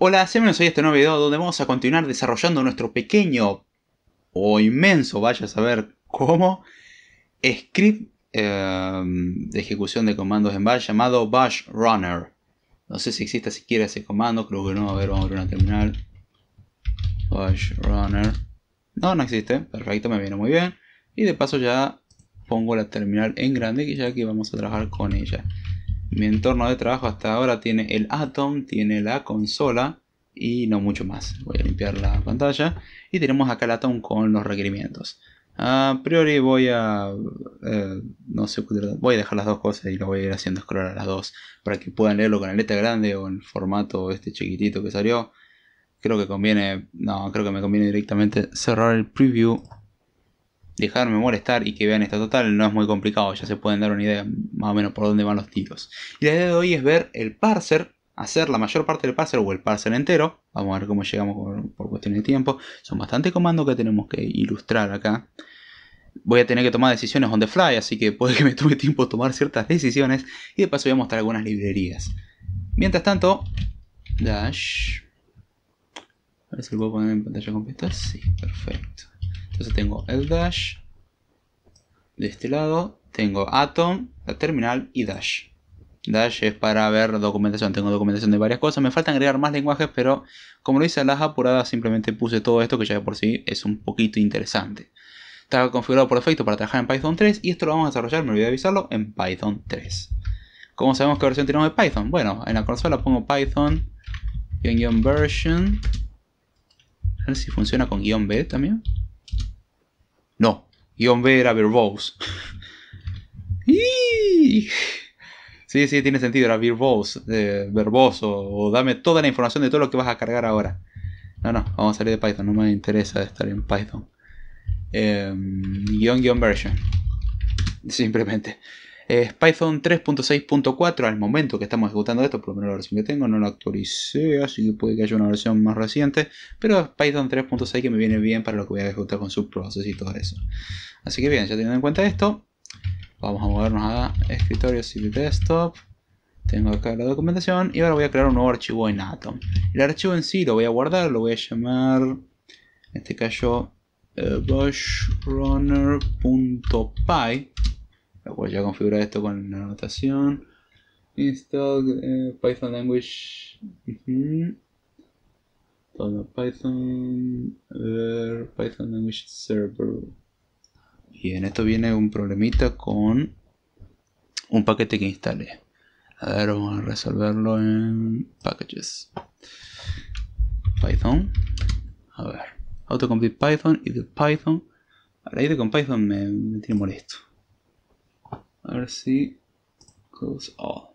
Hola, bienvenidos hoy este nuevo video donde vamos a continuar desarrollando nuestro pequeño o inmenso, vaya a saber cómo, script em, de ejecución de comandos en bash llamado bash runner. No sé si existe siquiera ese comando, creo que no, a ver, vamos a abrir una terminal. Bash runner. No, no existe, perfecto, me viene muy bien. Y de paso ya pongo la terminal en grande que ya que vamos a trabajar con ella. Mi entorno de trabajo hasta ahora tiene el Atom, tiene la consola y no mucho más. Voy a limpiar la pantalla y tenemos acá el Atom con los requerimientos. A priori voy a... Eh, no sé, voy a dejar las dos cosas y lo voy a ir haciendo scroll a las dos para que puedan leerlo con la letra grande o en formato este chiquitito que salió. Creo que conviene... No, creo que me conviene directamente cerrar el preview dejarme molestar y que vean esta total no es muy complicado, ya se pueden dar una idea más o menos por dónde van los tiros. Y la idea de hoy es ver el parser, hacer la mayor parte del parser o el parser entero, vamos a ver cómo llegamos por, cuestiones de tiempo, son bastantes comandos que tenemos que ilustrar acá. Voy a tener que tomar decisiones on the fly, así que puede que me tome tiempo tomar ciertas decisiones y de paso voy a mostrar algunas librerías. Mientras tanto, dash... A ver si lo puedo poner en pantalla completa. Sí, perfecto. Entonces tengo el dash. De este lado tengo Atom, la terminal y Dash. Dash es para ver documentación. Tengo documentación de varias cosas. Me faltan agregar más lenguajes, pero como lo hice a las apuradas, simplemente puse todo esto que ya de por sí es un poquito interesante. Está configurado por defecto para trabajar en Python 3 y esto lo vamos a desarrollar, me olvidé de avisarlo, en Python 3. ¿Cómo sabemos qué versión tenemos de Python? Bueno, en la consola pongo Python version. A ver si funciona con guión B también. Guión B era verbose. sí, sí, tiene sentido, era verbose, verboso, o dame toda la información de todo lo que vas a cargar ahora. No, no, vamos a salir de Python, no me interesa estar en Python. Em, guión version. Simplemente. Es Python 3.6.4 al momento que estamos ejecutando esto, por lo menos la versión que tengo, no la actualicé, así que puede que haya una versión más reciente, pero es Python 3.6 que me viene bien para lo que voy a ejecutar con subprocess y todo eso. Así que bien, ya teniendo en cuenta esto, vamos a movernos a escritorio Civil Desktop. Tengo acá la documentación y ahora voy a crear un nuevo archivo en Atom. El archivo en sí lo voy a guardar, lo voy a llamar, en este caso, eh, bushrunner.py, bushrunner.py. Voy a configurar esto con la anotación. Install eh, Python language. Python. Python language server y en esto viene un problemita con un paquete que instale a ver vamos a resolverlo en packages python a ver autocomplete python y de python ver, de con python me, me tiene molesto a ver si close all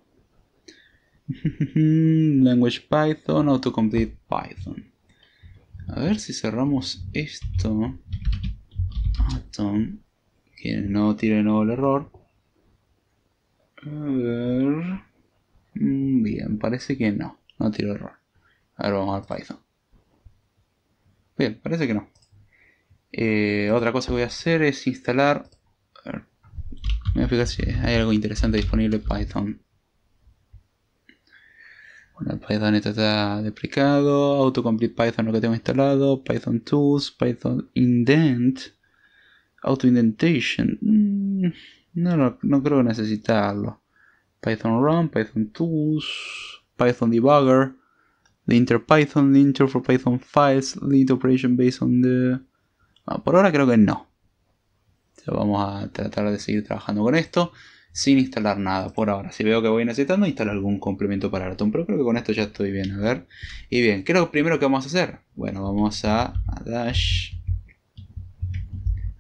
language python autocomplete python a ver si cerramos esto atom que no nuevo el error. A ver. Mm, bien, parece que no. No tiro error. Ahora vamos al Python. Bien, parece que no. Eh, otra cosa que voy a hacer es instalar. A voy a si hay algo interesante disponible en Python. Bueno, Python este está deplicado. Autocomplete Python lo que tengo instalado. Python Tools. Python Indent. Auto indentation, mm, no, no, creo necesitarlo. Python run, Python tools, Python debugger, linter Python, linter for Python files, lint operation based on the. por ahora creo que no. vamos a tratar de seguir trabajando con esto sin instalar nada por ahora. Si veo que voy necesitando, instalo algún complemento para Atom, pero creo que con esto ya estoy bien. A ver, y bien, ¿qué es lo primero que vamos a hacer, bueno, vamos a, a Dash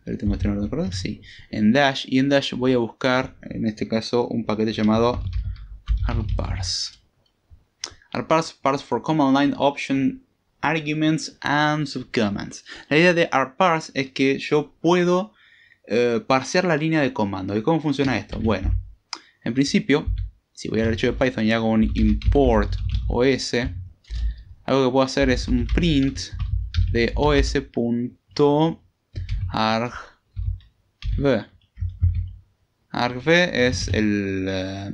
el sí, en Dash, y en Dash voy a buscar, en este caso, un paquete llamado rparse. rparse parse for command line option arguments and subcommands. La idea de rparse es que yo puedo eh, parsear la línea de comando. ¿Y cómo funciona esto? Bueno, en principio, si voy al archivo de Python y hago un import os, algo que puedo hacer es un print de os argv. Argv es el, eh,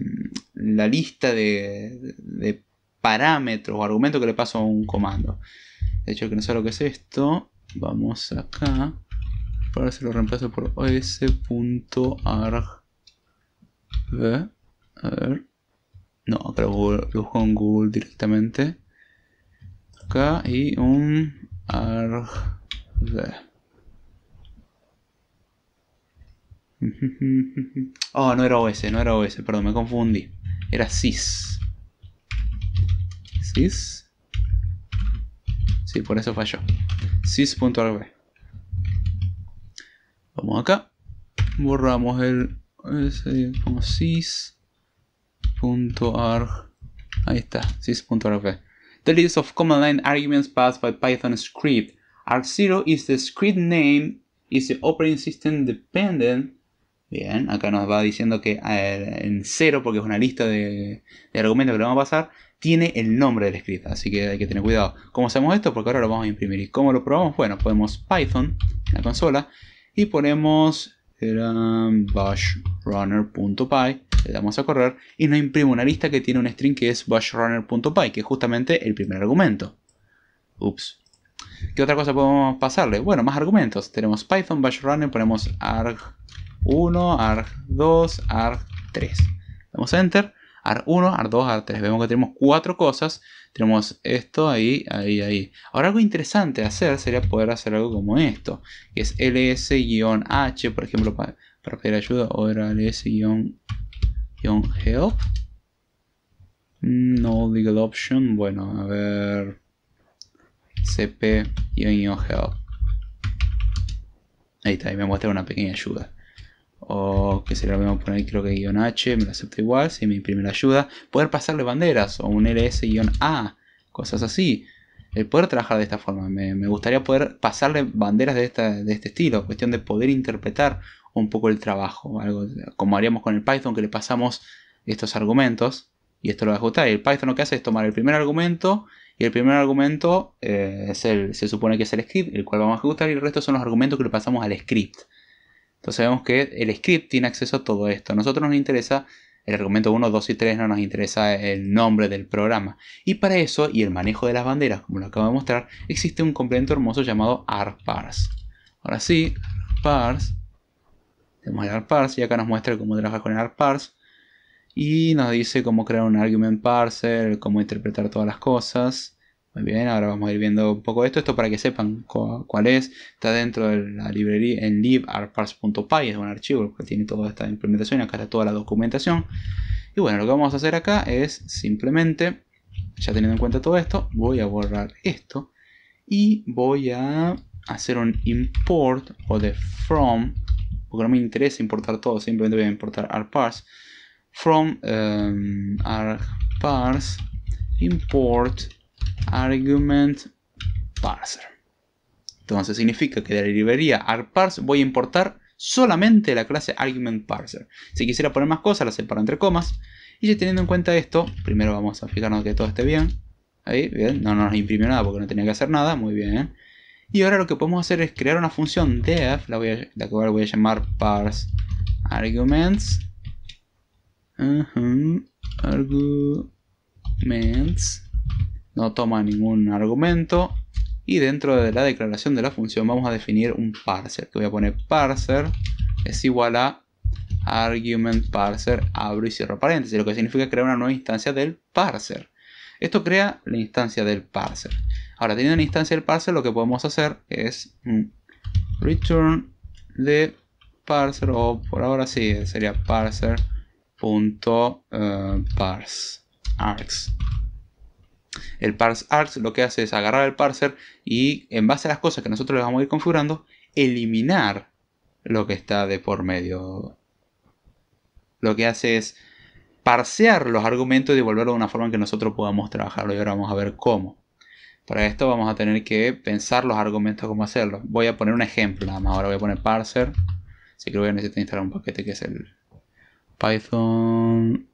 la lista de, parámetros o argumentos que le paso a un comando. De hecho, que no sé lo que es esto, vamos acá. para se lo reemplazo por os.argv. A ver. No, acá lo, busco en Google directamente. Acá y un argv. Oh, no era OS, no era OS, perdón, me confundí. Era sys sys Sí, por eso falló. sys.org. Vamos acá. Borramos el ese, sys.arg. Ahí está, sys.arg. The list of command line arguments passed by Python script. Arg0 is the script name, is the operating system dependent Bien, acá nos va diciendo que eh, en cero, porque es una lista de, argumentos que le vamos a pasar, tiene el nombre del script, así que hay que tener cuidado. ¿Cómo hacemos esto? Porque ahora lo vamos a imprimir. ¿Y cómo lo probamos? Bueno, ponemos Python en la consola y ponemos bashrunner.py, le damos a correr y nos imprime una lista que tiene un string que es bashrunner.py, que es justamente el primer argumento. Ups. ¿Qué otra cosa podemos pasarle? Bueno, más argumentos. Tenemos Python, bashrunner, ponemos arg 1, arg2, arg3. Damos enter, arg1, arg2, arg3. Vemos que tenemos cuatro cosas. Tenemos esto ahí, ahí, ahí. Ahora algo interesante de hacer sería poder hacer algo como esto, que es ls-h, por ejemplo, para, pedir ayuda, o era ls-help. No legal option, bueno, a ver cp-help. Ahí está, ahí me muestra una pequeña ayuda o que se lo vamos a poner creo que guión H, me lo acepto igual, si mi primera ayuda. Poder pasarle banderas o un LS-A, cosas así. El poder trabajar de esta forma, me, gustaría poder pasarle banderas de, este estilo, cuestión de poder interpretar un poco el trabajo, algo como haríamos con el Python que le pasamos estos argumentos y esto lo va a ejecutar. Y el Python lo que hace es tomar el primer argumento y el primer argumento eh, es se supone que es el script, el cual vamos a ejecutar, y el resto son los argumentos que le pasamos al script. Entonces vemos que el script tiene acceso a todo esto. A nosotros nos interesa el argumento 1, 2 y 3, no nos interesa el nombre del programa. Y para eso, y el manejo de las banderas, como lo acabo de mostrar, existe un complemento hermoso llamado argparse. Ahora sí, argparse. Tenemos el y acá nos muestra cómo trabajar con el Y nos dice cómo crear un argument parser, cómo interpretar todas las cosas bien, ahora vamos a ir viendo un poco esto. Esto para que sepan cuál es. Está dentro de la librería en libarparse.py, es un archivo que tiene toda esta implementación. Acá está toda la documentación. Y bueno, lo que vamos a hacer acá es simplemente, ya teniendo en cuenta todo esto, voy a borrar esto y voy a hacer un import o de from, porque no me interesa importar todo, simplemente voy a importar arparse. from um, import argument parser. Entonces significa que de la librería argparse voy a importar solamente la clase argument parser. Si quisiera poner más cosas, la separo entre comas. Y ya teniendo en cuenta esto, primero vamos a fijarnos que todo esté bien. Ahí, bien, no, nos imprimió nada porque no tenía que hacer nada, muy bien. ¿eh? Y ahora lo que podemos hacer es crear una función def, la, voy a, voy a llamar parse arguments. arguments no toma ningún argumento. Y dentro de la declaración de la función vamos a definir un parser, que voy a poner parser es igual a argument parser, abro y cierro paréntesis, lo que significa crear una nueva instancia del parser. Esto crea la instancia del parser. Ahora, teniendo una instancia del parser, lo que podemos hacer es return de parser, o por ahora sí, sería parser.parse, eh, args. El parse args lo que hace es agarrar el parser y en base a las cosas que nosotros le vamos a ir configurando, eliminar lo que está de por medio. Lo que hace es parsear los argumentos y devolverlos de una forma en que nosotros podamos trabajarlo. Y ahora vamos a ver cómo. Para esto vamos a tener que pensar los argumentos cómo hacerlo. Voy a poner un ejemplo nada más. Ahora voy a poner parser. creo que voy instalar un paquete que es el Python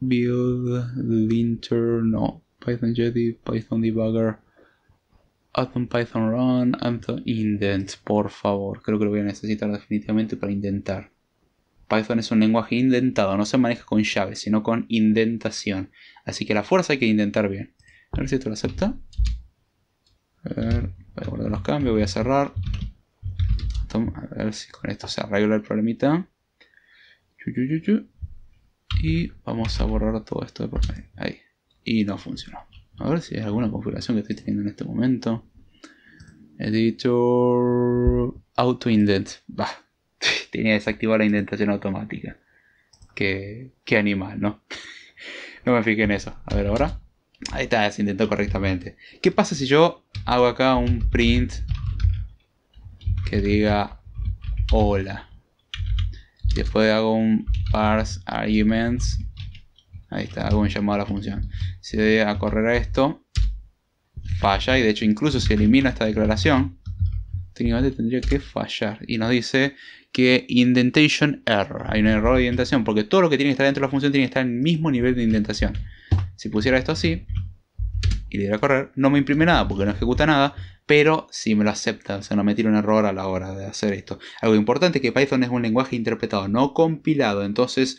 build linter Python Jedi, Python Debugger, Atom Python Run, Atom Indent, por favor. Creo que lo voy a necesitar definitivamente para indentar. Python es un lenguaje indentado, no se maneja con llaves, sino con indentación. Así que la fuerza hay que indentar bien. A ver si esto lo acepta. A voy a guardar los cambios, voy a cerrar. a ver si con esto se arregla el problemita. Y vamos a borrar todo esto de por ahí. Ahí y no funcionó. A ver si hay alguna configuración que estoy teniendo en este momento. Editor Auto Indent. Bah, tenía desactivar la indentación automática. Qué, qué animal, ¿no? no me fijé en eso. A ver ahora. Ahí está, se intentó correctamente. ¿Qué pasa si yo hago acá un print que diga hola? Después hago un parse arguments Ahí está, un llamado a la función. Si debe a correr a esto, falla. Y de hecho, incluso si elimina esta declaración, técnicamente tendría que fallar. Y nos dice que indentation error. Hay un error de indentación porque todo lo que tiene que estar dentro de la función tiene que estar en el mismo nivel de indentación. Si pusiera esto así y le diera a correr, no me imprime nada porque no ejecuta nada, pero sí me lo acepta. O sea, no me tira un error a la hora de hacer esto. Algo importante es que Python es un lenguaje interpretado, no compilado. Entonces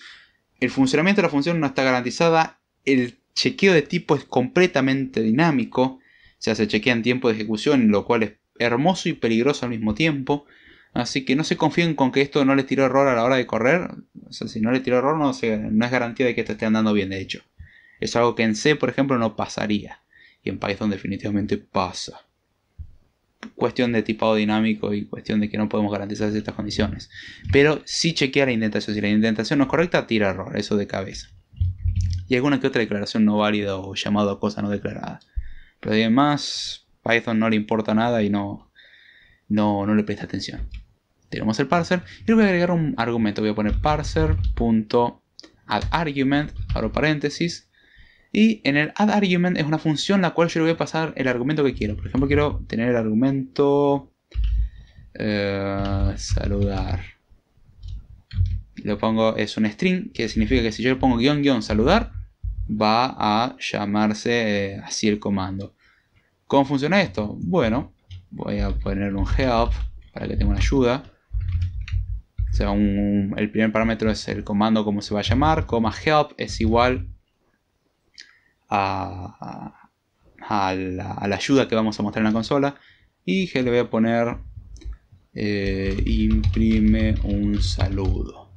el funcionamiento de la función no está garantizada, el chequeo de tipo es completamente dinámico, o sea, se chequea en tiempo de ejecución, lo cual es hermoso y peligroso al mismo tiempo. Así que no se confíen con que esto no les tiró error a la hora de correr. O sea, si no les tiró error, no, no es garantía de que esto esté andando bien, de hecho. Es algo que en C, por ejemplo, no pasaría. Y en Python definitivamente pasa cuestión de tipado dinámico y cuestión de que no podemos garantizar ciertas condiciones. Pero si chequea la indentación. Si la indentación no es correcta, tira error, eso de cabeza. Y alguna que otra declaración no válida o llamado a cosa no declarada. Pero además, Python no le importa nada y no, no, no le presta atención. Tenemos el parser y le voy a agregar un argumento. Voy a poner parser.addArgument, abro paréntesis, y en el add argument es una función la cual yo le voy a pasar el argumento que quiero. Por ejemplo, quiero tener el argumento eh, saludar. Lo pongo, es un string, que significa que si yo le pongo guión guión saludar, va a llamarse eh, así el comando. ¿Cómo funciona esto? Bueno, voy a poner un help para que tenga una ayuda. O sea, el primer parámetro es el comando como se va a llamar, coma help es igual a, a, la, ayuda que vamos a mostrar en la consola. Y que le voy a poner eh, imprime un saludo.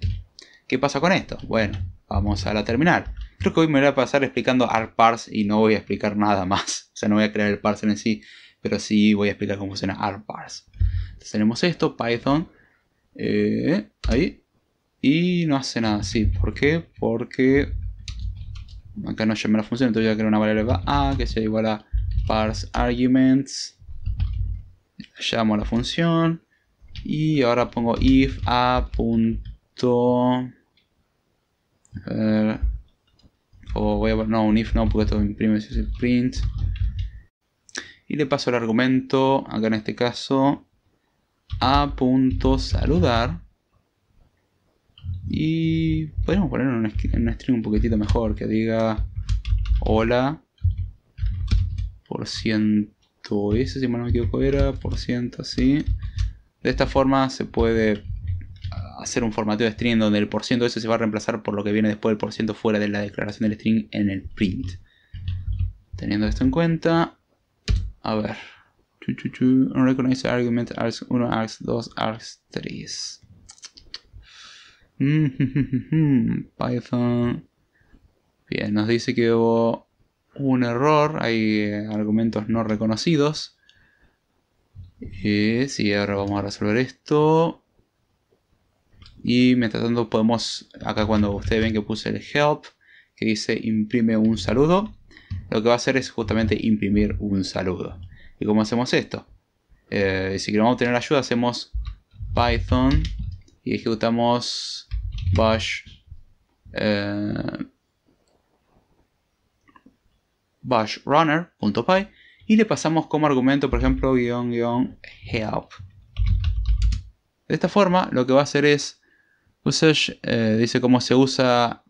¿Qué pasa con esto? Bueno, vamos a la terminal. Creo que hoy me voy a pasar explicando ArtParse y no voy a explicar nada más. O sea, no voy a crear el parser en sí, pero sí voy a explicar cómo funciona ArtParse Entonces tenemos esto, Python, eh, ahí, y no hace nada, sí, ¿por qué? Porque acá no a la función, entonces voy a crear una variable a que sea igual a parse arguments. Llamo a la función y ahora pongo if a punto o voy a no un if no porque esto imprime si es el print y le paso el argumento acá en este caso a punto saludar y podemos poner un, string un poquitito mejor que diga hola por ciento ese si mal no me equivoco era por ciento así de esta forma se puede hacer un formateo de string donde el por ciento ese se va a reemplazar por lo que viene después del por ciento fuera de la declaración del string en el print teniendo esto en cuenta a ver no recognize argument args 1 args 2 args 3 Mm, python. Bien, nos dice que hubo un error, hay eh, argumentos no reconocidos. y eh, sí, ahora vamos a resolver esto. Y mientras tanto podemos, acá cuando ustedes ven que puse el help, que dice imprime un saludo, lo que va a hacer es justamente imprimir un saludo. ¿Y cómo hacemos esto? Eh, si queremos obtener ayuda hacemos python y ejecutamos bash e, bash runner.py y le pasamos como argumento, por ejemplo, guión guión help. De esta forma, lo que va a hacer es usage, eh, dice cómo se usa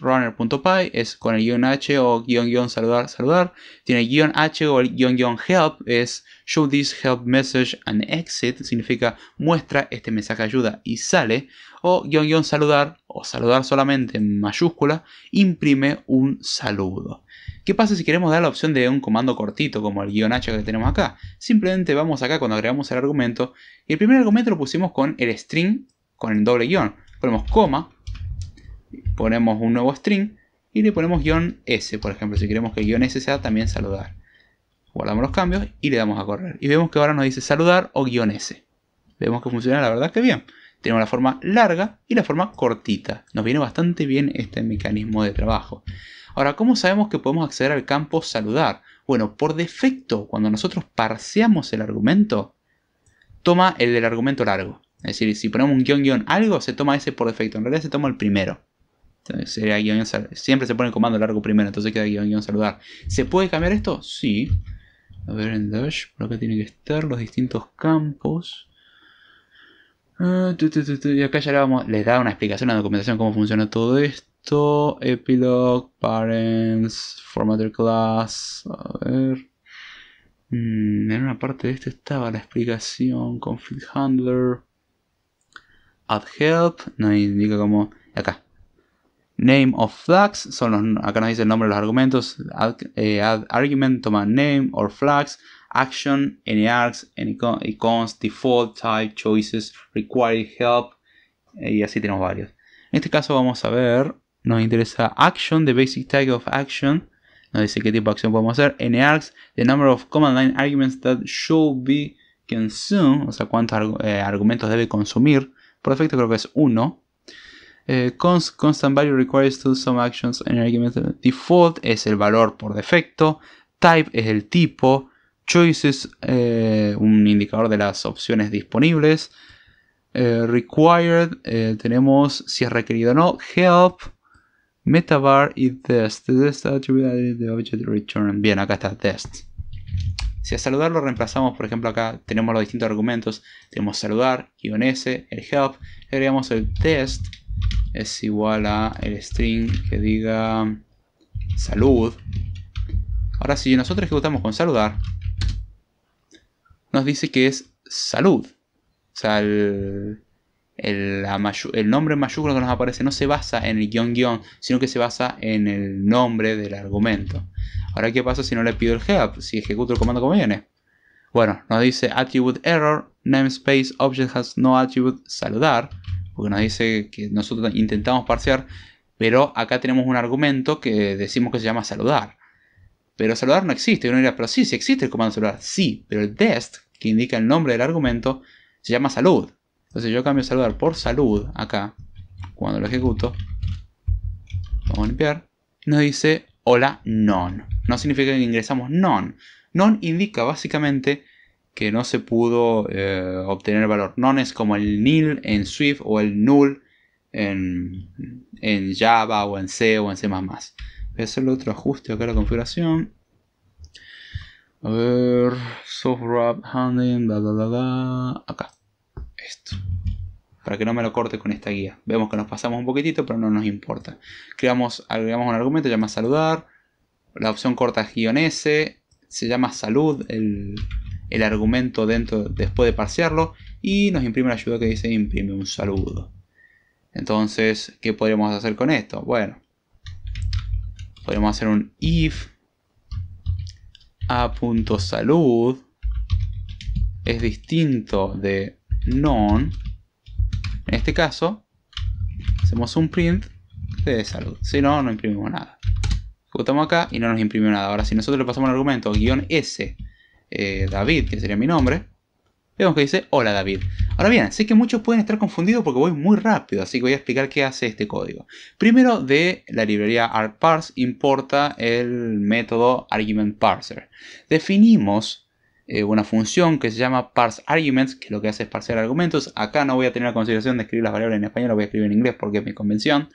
runner.py es con el guión H o guión guión saludar saludar. Tiene guión H o el guión guión help es show this help message and exit. Significa muestra este mensaje ayuda y sale. O guión guión saludar o saludar solamente en mayúscula. Imprime un saludo. ¿Qué pasa si queremos dar la opción de un comando cortito como el guión H que tenemos acá? Simplemente vamos acá cuando agregamos el argumento. Y el primer argumento lo pusimos con el string con el doble guión. Ponemos coma ponemos un nuevo string y le ponemos guión S, por ejemplo, si queremos que guión S sea también saludar. Guardamos los cambios y le damos a correr. Y vemos que ahora nos dice saludar o guión S. Vemos que funciona la verdad que bien. Tenemos la forma larga y la forma cortita. Nos viene bastante bien este mecanismo de trabajo. Ahora, ¿cómo sabemos que podemos acceder al campo saludar? Bueno, por defecto, cuando nosotros parseamos el argumento, toma el del argumento largo. Es decir, si ponemos un guión guión algo, se toma ese por defecto. En realidad se toma el primero. Eh, siempre se pone el comando largo primero, entonces queda guión, guión saludar. ¿Se puede cambiar esto? Sí. A ver, en Dash, por acá tiene que estar los distintos campos. Ah, y acá ya le les da una explicación, una documentación, cómo funciona todo esto. Epilogue, Parents, Formatter Class. A ver. Mm, en una parte de esto estaba la explicación. Conflict Handler. Add Help. No indica cómo. Acá. Name of flags, son acá nos dice el nombre de los argumentos. Add, eh, argument toma name or flags. Action, any args, any icons, default, type, choices, required help. Eh, y así tenemos varios. En este caso vamos a ver, nos interesa action, the basic type of action. Nos dice qué tipo de acción podemos hacer. Any args, the number of command line arguments that should be consumed. O sea, cuántos eh, argumentos debe consumir. Por defecto creo que es uno eh, const, constant value requires to some actions and argument default es el valor por defecto. Type es el tipo. Choices, es eh, un indicador de las opciones disponibles. Eh, required, tenemos si es requerido o no. Help, metabar y test. object return. Bien, acá está test. Si a saludar lo reemplazamos, por ejemplo, acá tenemos los distintos argumentos. Tenemos saludar, guión S, el help. Agregamos el test es igual a el string que diga salud. Ahora si nosotros ejecutamos con saludar, nos dice que es salud. O sea, el, nombre mayúsculo que nos aparece no se basa en el guión guión, sino que se basa en el nombre del argumento. Ahora, ¿qué pasa si no le pido el help? Si ejecuto el comando como viene. Bueno, nos dice attribute error, namespace, object has no attribute, saludar porque nos dice que nosotros intentamos parciar, pero acá tenemos un argumento que decimos que se llama saludar. Pero saludar no existe. Y uno dirá, pero sí, sí existe el comando saludar. Sí, pero el test, que indica el nombre del argumento, se llama salud. Entonces yo cambio saludar por salud acá, cuando lo ejecuto. Vamos a limpiar. Nos dice hola non. No significa que ingresamos non. Non indica básicamente que no se pudo eh, obtener valor nones como el nil en Swift o el null en, Java o en C o en C++. Voy a hacerle otro ajuste acá a la configuración. A ver, software handling, Acá, esto. Para que no me lo corte con esta guía. Vemos que nos pasamos un poquitito, pero no nos importa. Creamos, agregamos un argumento, llama saludar. La opción corta S. Se llama salud el, el argumento dentro después de parsearlo y nos imprime la ayuda que dice imprime un saludo. Entonces, ¿qué podríamos hacer con esto? Bueno, podríamos hacer un if a.salud es distinto de non. En este caso, hacemos un print de salud. Si no, no imprimimos nada. Ejecutamos acá y no nos imprime nada. Ahora, si nosotros le pasamos el argumento guión S eh, David, que sería mi nombre. Vemos que dice, hola David. Ahora bien, sé que muchos pueden estar confundidos porque voy muy rápido, así que voy a explicar qué hace este código. Primero, de la librería argparse importa el método argumentParser. Definimos eh, una función que se llama parseArguments, que lo que hace es parsear argumentos. Acá no voy a tener la consideración de escribir las variables en español, lo voy a escribir en inglés porque es mi convención.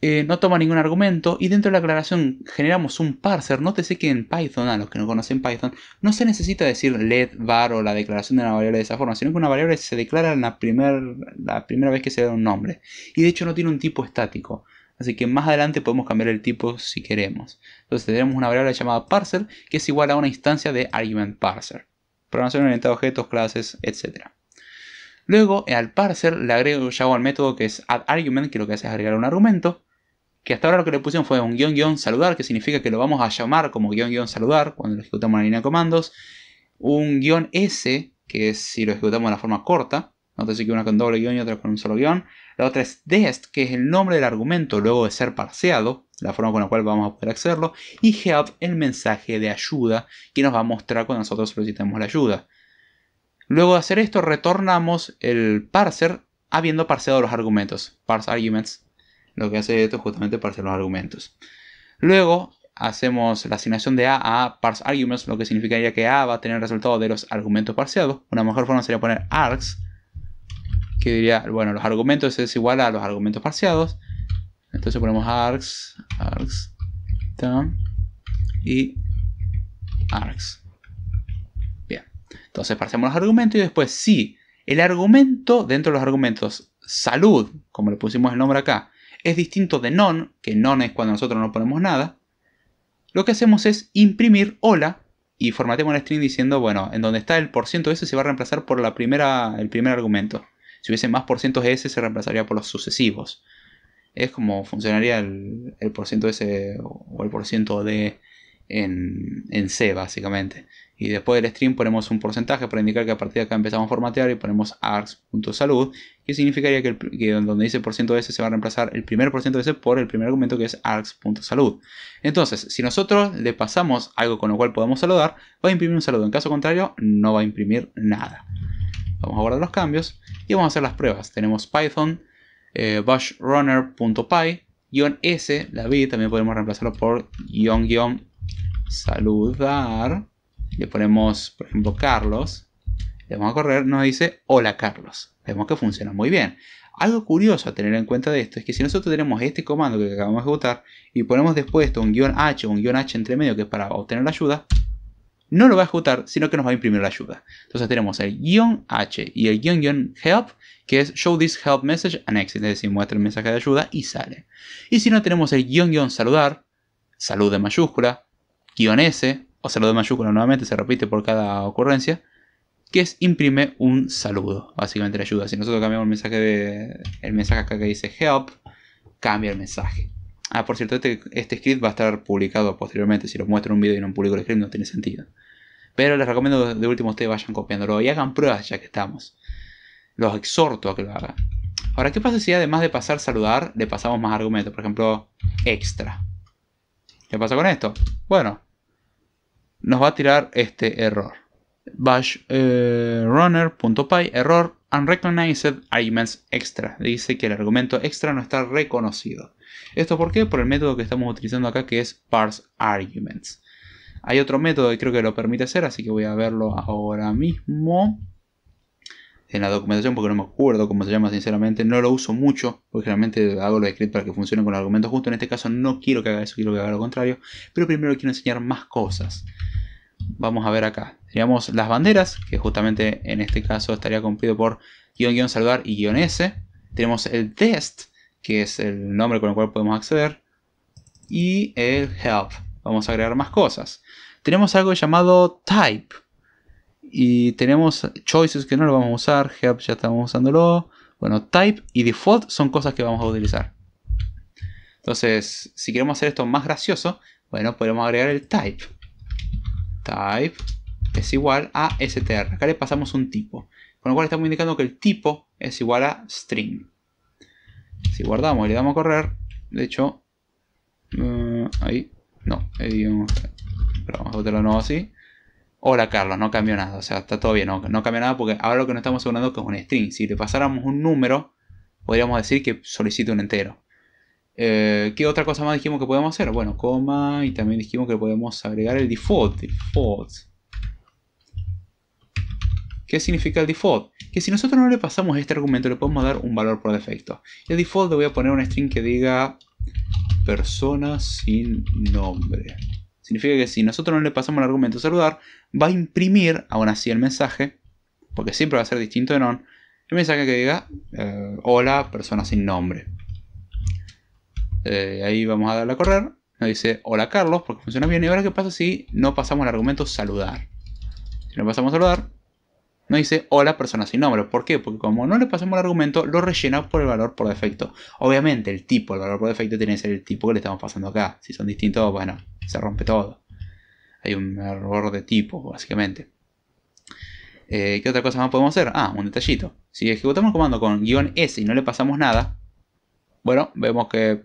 Eh, no toma ningún argumento y dentro de la aclaración generamos un parser. Nótese que en Python, a los que no conocen Python, no se necesita decir let var o la declaración de una variable de esa forma, sino que una variable se declara la, la primera vez que se da un nombre. Y de hecho no tiene un tipo estático. Así que más adelante podemos cambiar el tipo si queremos. Entonces tenemos una variable llamada parser que es igual a una instancia de argument parser. Programación orientada a objetos, clases, etc. Luego al parser le agrego ya al método que es addArgument, que lo que hace es agregar un argumento que hasta ahora lo que le pusieron fue un guión guión saludar, que significa que lo vamos a llamar como guión guión saludar cuando lo ejecutamos en la línea de comandos, un guión S, que es si lo ejecutamos de la forma corta, si que una con doble guión y otra con un solo guión, la otra es dest, que es el nombre del argumento luego de ser parseado, la forma con la cual vamos a poder hacerlo, y help, el mensaje de ayuda que nos va a mostrar cuando nosotros solicitemos la ayuda. Luego de hacer esto, retornamos el parser habiendo parseado los argumentos, parse arguments, lo que hace esto es justamente parsear los argumentos. Luego hacemos la asignación de A a parse arguments, lo que significaría que A va a tener el resultado de los argumentos parseados. Una mejor forma sería poner args, que diría, bueno, los argumentos es igual a los argumentos parseados. Entonces ponemos args, args, tam, y args. Bien, entonces parseamos los argumentos y después si el argumento, dentro de los argumentos salud, como le pusimos el nombre acá, es distinto de non, que non es cuando nosotros no ponemos nada, lo que hacemos es imprimir hola y formatemos el string diciendo, bueno, en donde está el por ciento S se va a reemplazar por la primera, el primer argumento. Si hubiese más por S se reemplazaría por los sucesivos. Es como funcionaría el, el por S o el por ciento D en, C básicamente. Y después del stream ponemos un porcentaje para indicar que a partir de acá empezamos a formatear y ponemos args.salud, que significaría que, donde dice ciento de se va a reemplazar el primer por de por el primer argumento que es args.salud. Entonces, si nosotros le pasamos algo con lo cual podemos saludar, va a imprimir un saludo. En caso contrario, no va a imprimir nada. Vamos a guardar los cambios y vamos a hacer las pruebas. Tenemos python eh, bashrunner.py guión s, la vi, también podemos reemplazarlo por guión saludar, le ponemos, por ejemplo, Carlos, le vamos a correr, nos dice, hola Carlos. Vemos que funciona muy bien. Algo curioso a tener en cuenta de esto es que si nosotros tenemos este comando que acabamos de ejecutar y ponemos después un guión H o un guión H entre medio que es para obtener la ayuda, no lo va a ejecutar, sino que nos va a imprimir la ayuda. Entonces tenemos el guión H y el guión guión help, que es show this help message and exit, es decir, muestra el mensaje de ayuda y sale. Y si no tenemos el guión saludar, salud de mayúscula, guión o se lo de mayúscula nuevamente se repite por cada ocurrencia, que es imprime un saludo, básicamente le ayuda. Si nosotros cambiamos el mensaje, de, el mensaje acá que dice help, cambia el mensaje. Ah, por cierto, este, este script va a estar publicado posteriormente. Si lo muestro en un video y no publico el script, no tiene sentido. Pero les recomiendo de último ustedes vayan copiándolo y hagan pruebas ya que estamos. Los exhorto a que lo hagan. Ahora, ¿qué pasa si además de pasar saludar, le pasamos más argumentos? Por ejemplo, extra. ¿Qué pasa con esto? Bueno, nos va a tirar este error. Bash eh, runner.py error unrecognized arguments extra. Dice que el argumento extra no está reconocido. ¿Esto por qué? Por el método que estamos utilizando acá que es parse arguments. Hay otro método que creo que lo permite hacer, así que voy a verlo ahora mismo en la documentación porque no me acuerdo cómo se llama sinceramente. No lo uso mucho porque generalmente hago lo script para que funcione con el argumento justo. En este caso no quiero que haga eso, quiero que haga lo contrario. Pero primero quiero enseñar más cosas. Vamos a ver acá. Tenemos las banderas, que justamente en este caso estaría cumplido por guión guión salvar y guión S. Tenemos el test, que es el nombre con el cual podemos acceder. Y el help. Vamos a agregar más cosas. Tenemos algo llamado type y tenemos choices que no lo vamos a usar, help ya estamos usándolo. Bueno, type y default son cosas que vamos a utilizar. Entonces, si queremos hacer esto más gracioso, bueno, podemos agregar el type. Type es igual a str. Acá le pasamos un tipo. Con lo cual estamos indicando que el tipo es igual a string. Si guardamos y le damos a correr, de hecho, eh, ahí, no, pero vamos a botarlo nuevo así. Hola Carlos, no cambió nada, o sea, está todo bien, no, cambió nada porque ahora lo que no estamos hablando es es un string. Si le pasáramos un número, podríamos decir que solicite un entero. Eh, ¿Qué otra cosa más dijimos que podemos hacer? Bueno, coma y también dijimos que podemos agregar el default. Default. ¿Qué significa el default? Que si nosotros no le pasamos este argumento, le podemos dar un valor por defecto. el default le voy a poner un string que diga persona sin nombre. Significa que si nosotros no le pasamos el argumento saludar, va a imprimir, aún así, el mensaje, porque siempre va a ser distinto de non, el mensaje que diga eh, hola, persona sin nombre. Eh, ahí vamos a darle a correr. Nos dice hola Carlos, porque funciona bien. Y ahora qué pasa si no pasamos el argumento saludar. Si no pasamos saludar, no dice hola persona sin nombre. ¿Por qué? Porque como no le pasamos el argumento, lo rellena por el valor por defecto. Obviamente el tipo, el valor por defecto tiene que ser el tipo que le estamos pasando acá. Si son distintos, bueno, se rompe todo. Hay un error de tipo, básicamente. Eh, ¿Qué otra cosa más podemos hacer? Ah, un detallito. Si ejecutamos el comando con guión S y no le pasamos nada, bueno, vemos que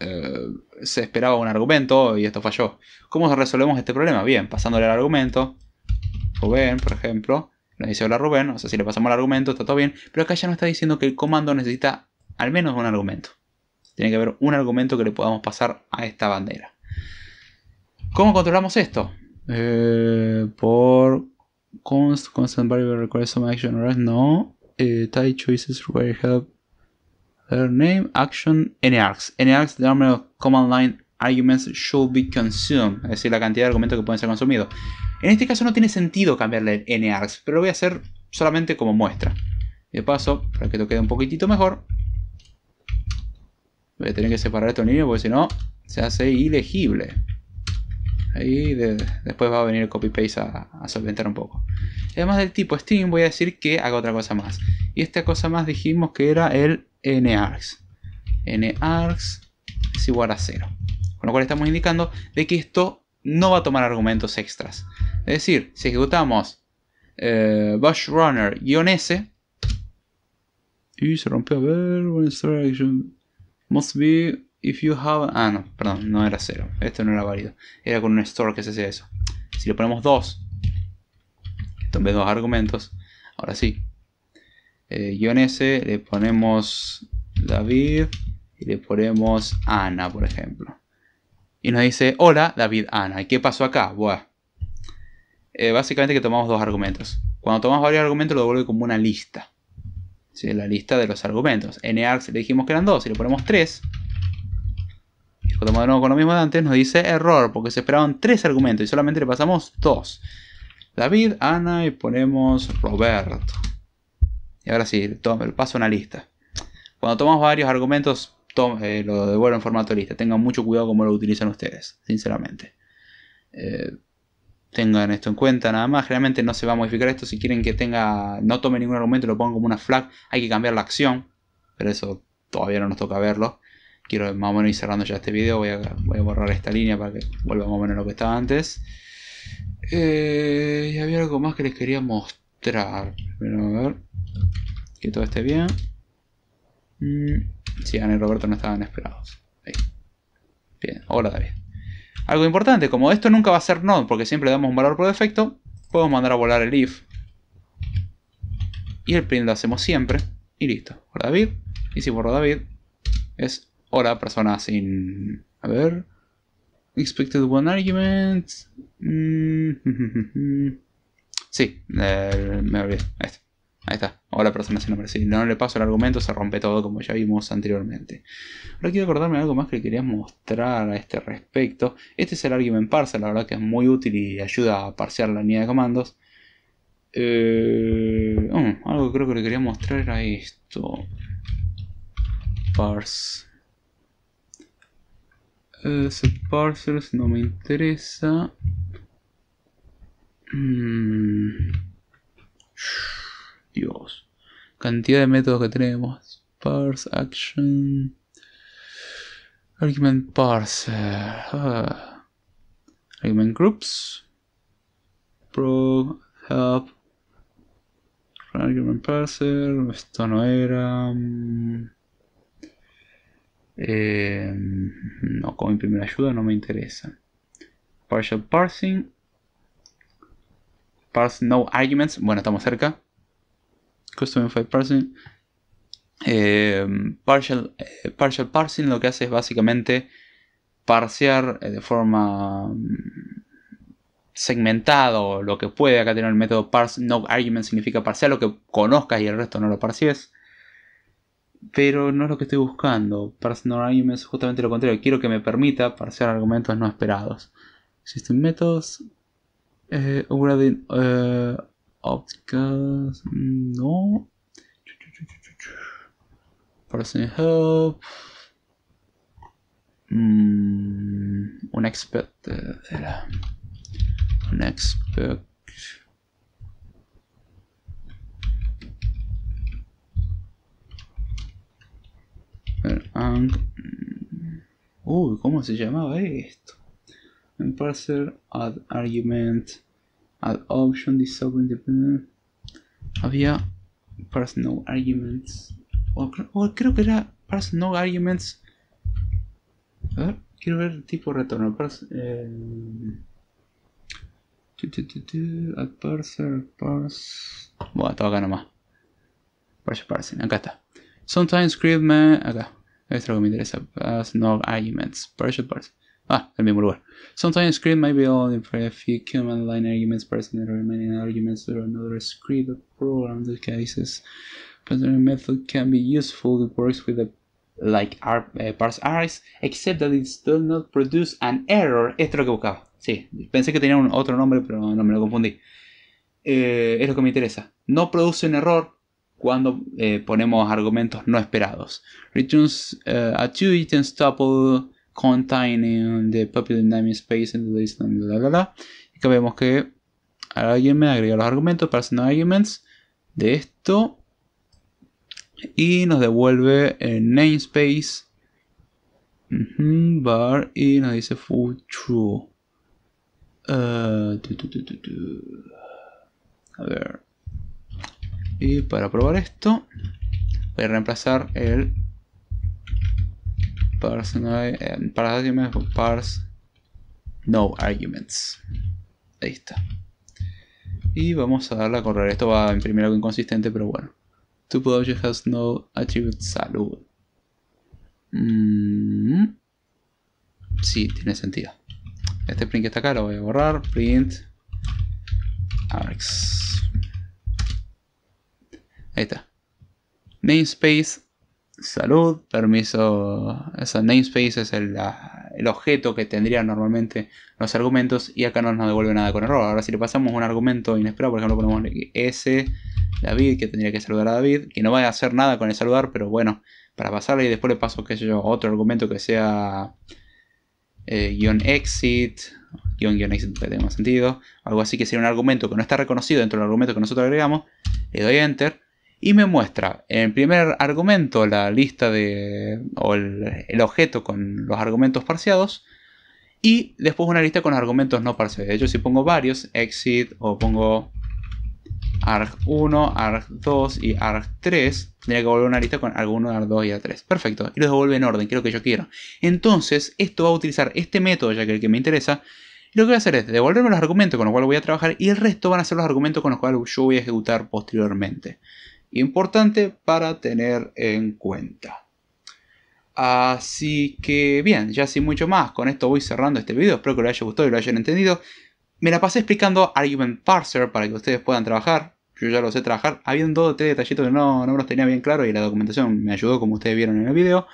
eh, se esperaba un argumento y esto falló. ¿Cómo resolvemos este problema? Bien, pasándole el argumento, ven, por ejemplo, le dice hola Rubén, o sea, si le pasamos el argumento, está todo bien. Pero acá ya nos está diciendo que el comando necesita al menos un argumento. Tiene que haber un argumento que le podamos pasar a esta bandera. ¿Cómo controlamos esto? Eh, por const, constant variable request some action or no. Eh, type choices require help. Their name, action, Any Nargs, the number of command line arguments should be consumed. Es decir, la cantidad de argumentos que pueden ser consumidos. En este caso no tiene sentido cambiarle el NARGS, pero lo voy a hacer solamente como muestra. De paso, para que te quede un poquitito mejor, voy a tener que separar en niños porque si no se hace ilegible. Ahí después va a venir el copy-paste a, solventar un poco. Además del tipo Steam, voy a decir que haga otra cosa más. Y esta cosa más dijimos que era el nargs. nargs es igual a 0. Con lo cual estamos indicando de que esto no va a tomar argumentos extras. Es decir, si ejecutamos eh, bash runner-s y se rompió a ver, must be if you have... Ah, no, perdón, no era cero. Esto no era válido. Era con un store que se hacía eso. Si le ponemos dos tomé dos argumentos, ahora sí. Eh, S, le ponemos David y le ponemos Ana, por ejemplo y nos dice, hola David Ana, ¿y qué pasó acá? Eh, básicamente que tomamos dos argumentos. Cuando tomamos varios argumentos lo devuelve como una lista. La lista de los argumentos. En args le dijimos que eran dos, y le ponemos tres. Y tomamos de nuevo con lo mismo de antes, nos dice error, porque se esperaban tres argumentos y solamente le pasamos dos. David, Ana y ponemos Roberto. Y ahora sí, paso una lista. Cuando tomamos varios argumentos eh, lo devuelvo en formato lista. Tengan mucho cuidado como lo utilizan ustedes, sinceramente. Eh, tengan esto en cuenta nada más. Generalmente no se va a modificar esto. Si quieren que tenga, no tome ningún argumento, lo pongan como una flag. Hay que cambiar la acción, pero eso todavía no nos toca verlo. Quiero más o menos ir cerrando ya este video. Voy a, borrar esta línea para que vuelva más o menos lo que estaba antes. Eh, y había algo más que les quería mostrar. a ver. Que todo esté bien. Mm. Si Ana y Roberto no estaban esperados. Bien, hola David. Algo importante, como esto nunca va a ser node, porque siempre le damos un valor por defecto, podemos mandar a volar el if. Y el print lo hacemos siempre. Y listo. Hola David. Y si borro David, es hola persona sin... A ver... Expected one argument... Mm, sí, eh, me olvidé. Este. Ahí está. Ahora persona sin nombre. Si no le paso el argumento, se rompe todo como ya vimos anteriormente. Ahora quiero acordarme de algo más que quería mostrar a este respecto. Este es el argument parser, la verdad que es muy útil y ayuda a parsear la línea de comandos. Eh, oh, algo que creo que le quería mostrar era esto. Parse. Eh, Subparsers no me interesa. Mm. Dios. Cantidad de métodos que tenemos. Parse action. Argument parser. Ah. Argument groups. Pro help. Argument parser. Esto no era. Em, no, con mi primera ayuda no me interesa. Partial parsing. Parse no arguments. Bueno, estamos cerca. Custom Parsing. Eh, eh, partial, parsing lo que hace es básicamente parsear eh, de forma mm, segmentado lo que puede. Acá tiene el método parse, no argument significa parsear lo que conozcas y el resto no lo parcies. Pero no es lo que estoy buscando. Parse no argument es justamente lo contrario. Quiero que me permita parsear argumentos no esperados. existen métodos cas, non. Person hmm, help. Euh, euh, un on expect, voilà. On expect. Un... Uy, ¿cómo se llamaba esto? Un parcel add argument al option dissolving the había personal arguments o, creo que era personal arguments a ver quiero ver tipo retorno parse eh, parser parse bueno todo acá nomás parse parsing acá está sometimes script me acá esto que me interesa personal arguments parse parse Ah, el mismo lugar. Sometimes script may be only for a few command line arguments, the remaining arguments or another script or program. The cases the method can be useful. It works with a like eh, parse arrays, except that it does not produce an error. Esto lo que buscaba. Sí, pensé que tenía otro nombre, pero no me lo confundí. Eh, es lo que me interesa. No produce un error cuando eh, ponemos argumentos no esperados. Returns a two items tuple containing the popular name space in the list, bla bla bla. que vemos que argument agrega los argumentos, personal arguments de esto y nos devuelve el namespace bar y nos dice full true. Eh, a ver. Y para probar esto, voy a reemplazar el parse no arguments no arguments. Ahí está. Y vamos a darle a correr. Esto va a imprimir algo inconsistente, pero bueno. Tuple object has no attribute salud. si mm-hmm. Sí, tiene sentido. Este print que está acá lo voy a borrar. Print args. Ahí está. Namespace salud, permiso, Ese namespace es el, objeto que tendrían normalmente los argumentos y acá no nos devuelve nada con error. Ahora si le pasamos un argumento inesperado, por ejemplo ponemos S, David, que tendría que saludar a David, que no va a hacer nada con el saludar, pero bueno, para pasarle y después le paso, qué yo, otro argumento que sea eh, guión exit, guión exit que tenga sentido, algo así que sería un argumento que no está reconocido dentro del argumento que nosotros agregamos, le doy enter, y me muestra en primer argumento la lista de, o el, objeto con los argumentos parciados y después una lista con argumentos no parciados. De hecho, si pongo varios, exit o pongo arg1, arg2 y arg3, tendría que volver una lista con arg1, arg2 y arg3. Perfecto, y los devuelve en orden, que es lo que yo quiero. Entonces, esto va a utilizar este método, ya que el que me interesa, lo que voy a hacer es devolverme los argumentos con los cuales voy a trabajar y el resto van a ser los argumentos con los cuales yo voy a ejecutar posteriormente importante para tener en cuenta. Así que bien, ya sin mucho más, con esto voy cerrando este video, espero que lo haya gustado y lo hayan entendido. Me la pasé explicando Argument Parser para que ustedes puedan trabajar, yo ya lo sé trabajar, había un dos este o detallitos que no, no me los tenía bien claro y la documentación me ayudó como ustedes vieron en el video.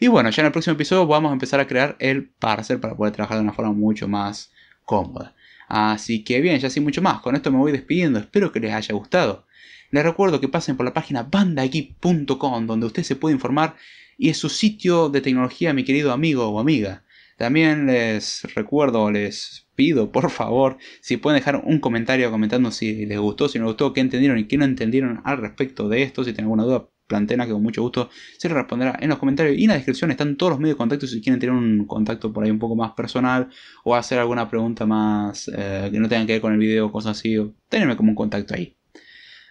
Y bueno, ya en el próximo episodio vamos a empezar a crear el parser para poder trabajar de una forma mucho más cómoda. Así que bien, ya sin mucho más, con esto me voy despidiendo, espero que les haya gustado. Les recuerdo que pasen por la página bandageek.com donde usted se puede informar y es su sitio de tecnología, mi querido amigo o amiga. También les recuerdo, les pido por favor si pueden dejar un comentario comentando si les gustó, si no les gustó, qué entendieron y qué no entendieron al respecto de esto. Si tienen alguna duda, plantena que con mucho gusto se les responderá en los comentarios y en la descripción están todos los medios de contacto si quieren tener un contacto por ahí un poco más personal o hacer alguna pregunta más eh, que no tenga que ver con el video o cosas así, tenerme como un contacto ahí.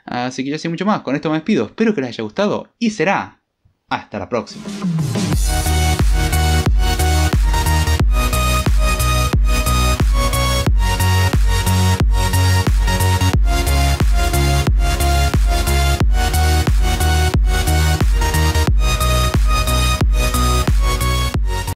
Así que ya sé mucho más, con esto me despido, espero que les haya gustado y será hasta la próxima.